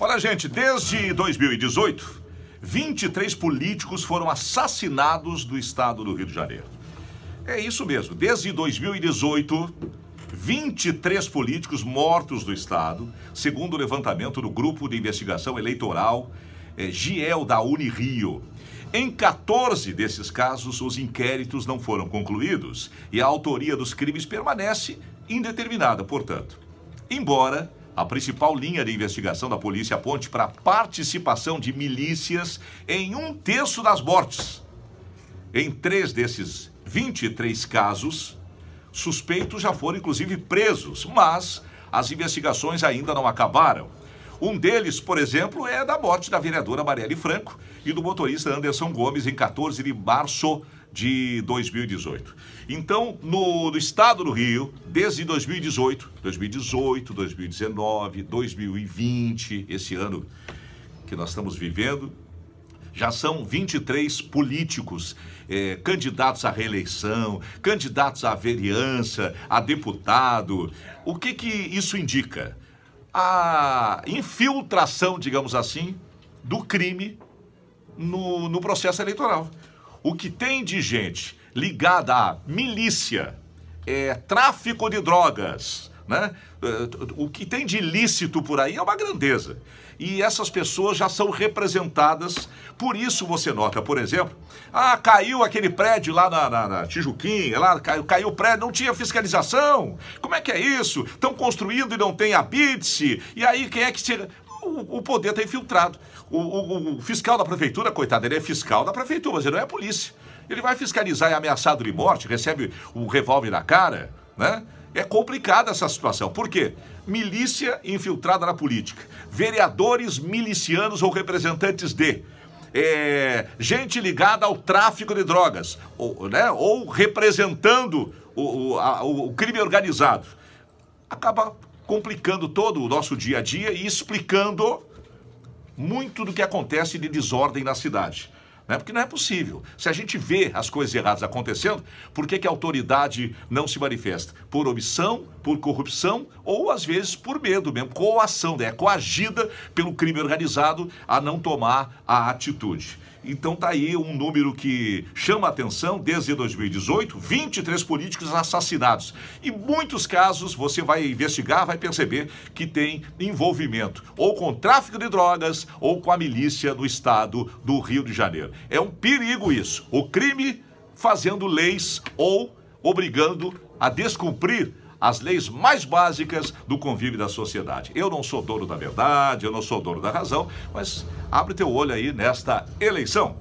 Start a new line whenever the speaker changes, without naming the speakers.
Olha, gente, desde 2018, 23 políticos foram assassinados do estado do Rio de Janeiro. É isso mesmo, desde 2018, 23 políticos mortos do estado, segundo o levantamento do Grupo de Investigação Eleitoral é, eh, GIEL da Unirio. Em 14 desses casos, os inquéritos não foram concluídos e a autoria dos crimes permanece indeterminada, portanto. Embora a principal linha de investigação da polícia aponte para a participação de milícias em um terço das mortes. Em três desses 23 casos, suspeitos já foram inclusive presos, mas as investigações ainda não acabaram. Um deles, por exemplo, é da morte da vereadora Marielle Franco e do motorista Anderson Gomes em 14 de março de 2018. Então, no, no, estado do Rio, desde 2018, 2018, 2019, 2020, esse ano que nós estamos vivendo, já são 23 políticos eh, candidatos à reeleição, candidatos à vereança, a deputado. O que, que isso indica? A infiltração, digamos assim, do crime no, no processo eleitoral. O que tem de gente ligada à milícia, é, tráfico de drogas, né? É, o que tem de ilícito por aí é uma grandeza. E essas pessoas já são representadas. Por isso você nota, por exemplo, ah, caiu aquele prédio lá na, na, na Tijuquinha, lá caiu, caiu o prédio, não tinha fiscalização. Como é que é isso? Estão construindo e não tem a BITSE. E aí quem é que se o, poder está infiltrado. O, o, o, fiscal da prefeitura, coitado, ele é fiscal da prefeitura, mas ele não é polícia. Ele vai fiscalizar é ameaçado de morte, recebe um revólver na cara, né? É complicada essa situação. Por quê? Milícia infiltrada na política. Vereadores milicianos ou representantes de. É, gente ligada ao tráfico de drogas, ou, né, ou representando o, o, a, o crime organizado. Acaba complicando todo o nosso dia a dia e explicando muito do que acontece de desordem na cidade. Né? Porque não é possível. Se a gente vê as coisas erradas acontecendo, por que, que a autoridade não se manifesta? Por omissão, por corrupção ou às vezes por medo mesmo, coação, né? É coagida pelo crime organizado a não tomar a atitude. Então tá aí um número que chama a atenção desde 2018, 23 políticos assassinados. E muitos casos você vai investigar, vai perceber que tem envolvimento ou com tráfico de drogas ou com a milícia do estado do Rio de Janeiro. É um perigo isso. O crime fazendo leis ou obrigando a descumprir as leis mais básicas do convívio da sociedade. Eu não sou dono da verdade, eu não sou dono da razão, mas abre teu olho aí nesta eleição.